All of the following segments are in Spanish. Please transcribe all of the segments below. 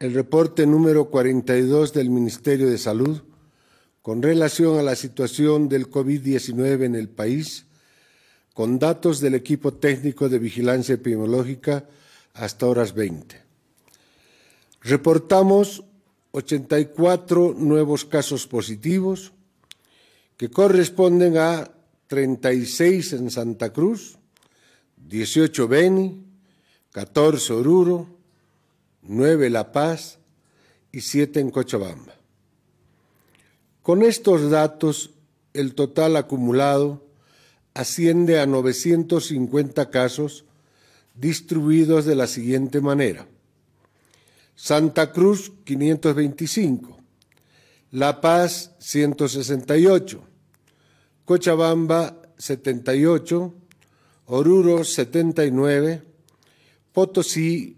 el reporte número 42 del Ministerio de Salud con relación a la situación del COVID-19 en el país, con datos del equipo técnico de vigilancia epidemiológica hasta horas 20. Reportamos 84 nuevos casos positivos que corresponden a 36 en Santa Cruz, 18 Beni, 14 Oruro, 9 La Paz y 7 en Cochabamba. Con estos datos, el total acumulado asciende a 950 casos distribuidos de la siguiente manera. Santa Cruz 525, La Paz 168, Cochabamba 78, Oruro 79, Potosí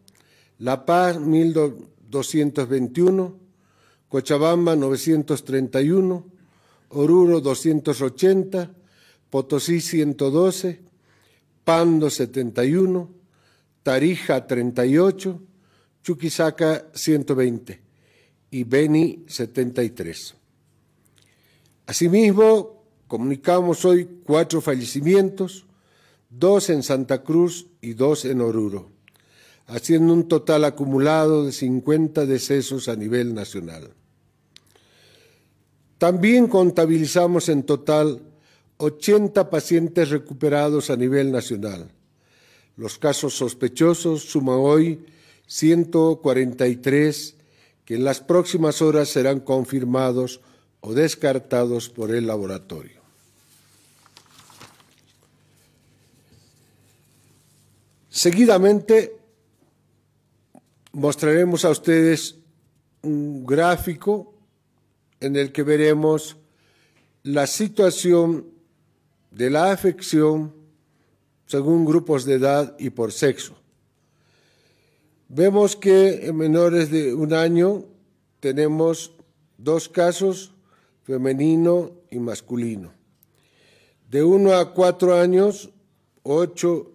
La Paz 1221, Cochabamba 931, Oruro 280, Potosí 112, Pando 71, Tarija 38, Chuquisaca 120 y Beni 73. Asimismo, comunicamos hoy cuatro fallecimientos, dos en Santa Cruz y dos en Oruro haciendo un total acumulado de 50 decesos a nivel nacional. También contabilizamos en total 80 pacientes recuperados a nivel nacional. Los casos sospechosos suman hoy 143 que en las próximas horas serán confirmados o descartados por el laboratorio. Seguidamente mostraremos a ustedes un gráfico en el que veremos la situación de la afección según grupos de edad y por sexo. Vemos que en menores de un año tenemos dos casos, femenino y masculino. De uno a cuatro años, ocho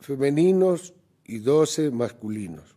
femeninos y doce masculinos.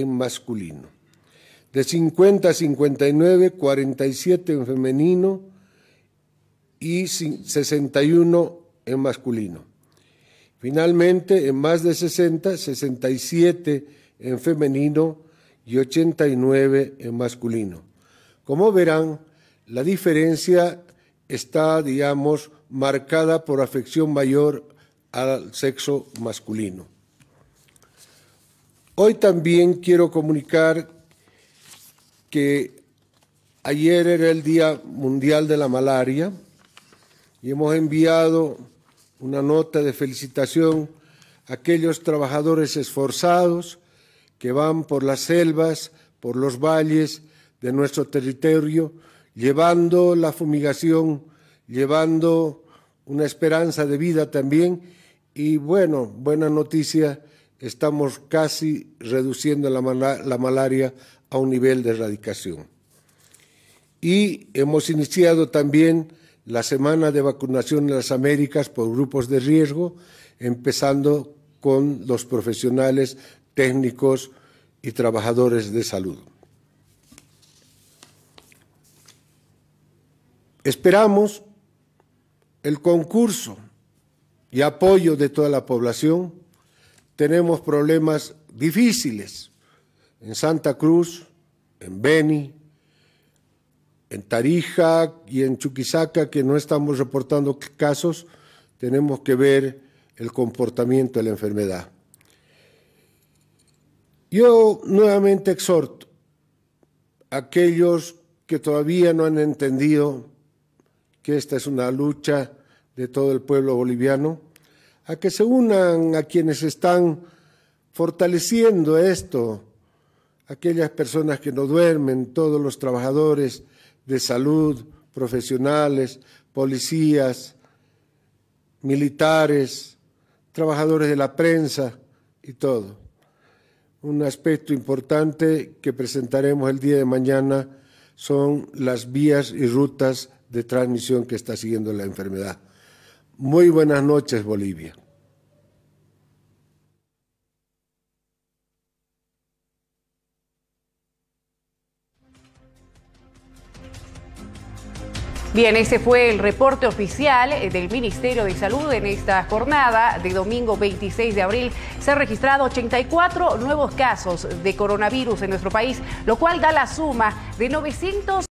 en masculino. De 50 a 59, 47 en femenino y 61 en masculino. Finalmente, en más de 60, 67 en femenino y 89 en masculino. Como verán, la diferencia está, digamos, marcada por afección mayor al sexo masculino. Hoy también quiero comunicar que ayer era el Día Mundial de la Malaria y hemos enviado una nota de felicitación a aquellos trabajadores esforzados que van por las selvas, por los valles de nuestro territorio, llevando la fumigación, llevando una esperanza de vida también. Y bueno, buena noticia estamos casi reduciendo la, malaria a un nivel de erradicación. Y hemos iniciado también la semana de vacunación en las Américas por grupos de riesgo, empezando con los profesionales, técnicos y trabajadores de salud. Esperamos el concurso y apoyo de toda la población tenemos problemas difíciles en Santa Cruz, en Beni, en Tarija y en Chuquisaca, que no estamos reportando casos, tenemos que ver el comportamiento de la enfermedad. Yo nuevamente exhorto a aquellos que todavía no han entendido que esta es una lucha de todo el pueblo boliviano, a que se unan a quienes están fortaleciendo esto, aquellas personas que no duermen, todos los trabajadores de salud, profesionales, policías, militares, trabajadores de la prensa y todo. Un aspecto importante que presentaremos el día de mañana son las vías y rutas de transmisión que está siguiendo la enfermedad. Muy buenas noches, Bolivia. Bien, ese fue el reporte oficial eh, del Ministerio de Salud en esta jornada de domingo 26 de abril. Se han registrado 84 nuevos casos de coronavirus en nuestro país, lo cual da la suma de 900.